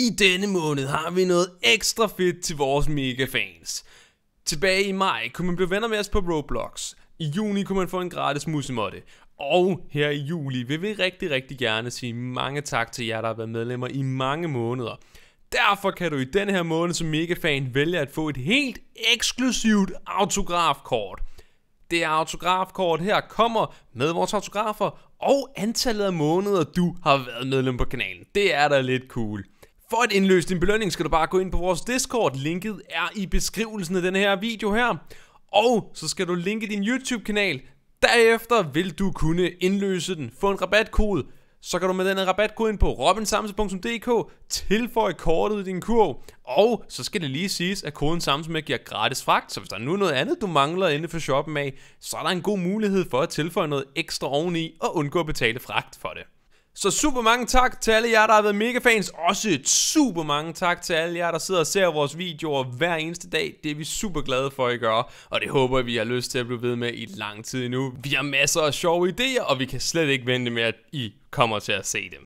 I denne måned har vi noget ekstra fedt til vores mega fans. Tilbage i maj kunne man blive venner med os på Roblox. I juni kunne man få en gratis musemotte. Og her i juli vil vi rigtig, rigtig gerne sige mange tak til jer, der har været medlemmer i mange måneder. Derfor kan du i denne her måned som megafan vælge at få et helt eksklusivt autografkort. Det autografkort her kommer med vores autografer og antallet af måneder, du har været medlem på kanalen. Det er da lidt cool. For at indløse din belønning, skal du bare gå ind på vores Discord. Linket er i beskrivelsen af den her video her. Og så skal du linke din YouTube-kanal. Derefter vil du kunne indløse den. Få en rabatkode. Så kan du med den rabatkode ind på robinsamse.dk tilføje kortet i din kurv. Og så skal det lige siges, at koden med giver gratis fragt. Så hvis der er nu noget andet, du mangler inde for shoppen af, så er der en god mulighed for at tilføje noget ekstra oveni og undgå at betale fragt for det. Så super mange tak til alle jer, der har været mega fans. Også et super mange tak til alle jer, der sidder og ser vores videoer hver eneste dag. Det er vi super glade for, at I gør. Og det håber vi har lyst til at blive ved med i lang tid nu. Vi har masser af sjove idéer, og vi kan slet ikke vente med, at I kommer til at se dem.